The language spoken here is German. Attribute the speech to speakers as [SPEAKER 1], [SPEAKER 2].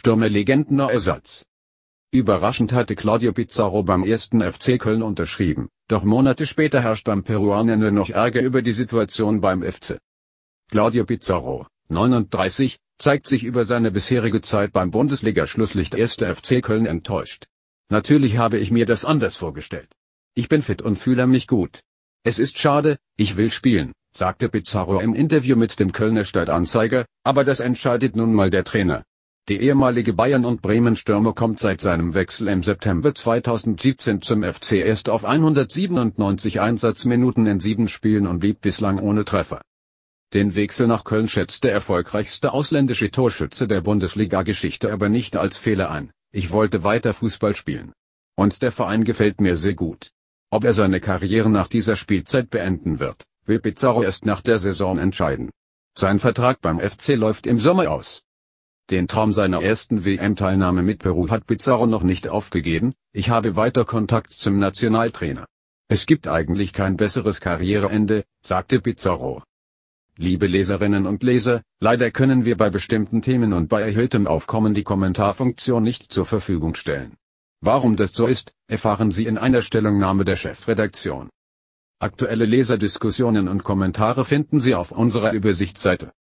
[SPEAKER 1] Stürmerlegendener Ersatz. Überraschend hatte Claudio Pizarro beim ersten FC Köln unterschrieben, doch Monate später herrscht beim Peruaner nur noch Ärger über die Situation beim FC. Claudio Pizarro, 39, zeigt sich über seine bisherige Zeit beim Bundesliga-Schlusslicht 1. FC Köln enttäuscht. Natürlich habe ich mir das anders vorgestellt. Ich bin fit und fühle mich gut. Es ist schade, ich will spielen, sagte Pizarro im Interview mit dem Kölner Stadtanzeiger, aber das entscheidet nun mal der Trainer. Der ehemalige Bayern- und Bremen-Stürmer kommt seit seinem Wechsel im September 2017 zum FC erst auf 197 Einsatzminuten in sieben Spielen und blieb bislang ohne Treffer. Den Wechsel nach Köln schätzt der erfolgreichste ausländische Torschütze der Bundesliga-Geschichte aber nicht als Fehler ein. Ich wollte weiter Fußball spielen. Und der Verein gefällt mir sehr gut. Ob er seine Karriere nach dieser Spielzeit beenden wird, will Pizarro erst nach der Saison entscheiden. Sein Vertrag beim FC läuft im Sommer aus. Den Traum seiner ersten WM-Teilnahme mit Peru hat Pizarro noch nicht aufgegeben, ich habe weiter Kontakt zum Nationaltrainer. Es gibt eigentlich kein besseres Karriereende, sagte Pizarro. Liebe Leserinnen und Leser, leider können wir bei bestimmten Themen und bei erhöhtem Aufkommen die Kommentarfunktion nicht zur Verfügung stellen. Warum das so ist, erfahren Sie in einer Stellungnahme der Chefredaktion. Aktuelle Leserdiskussionen und Kommentare finden Sie auf unserer Übersichtsseite.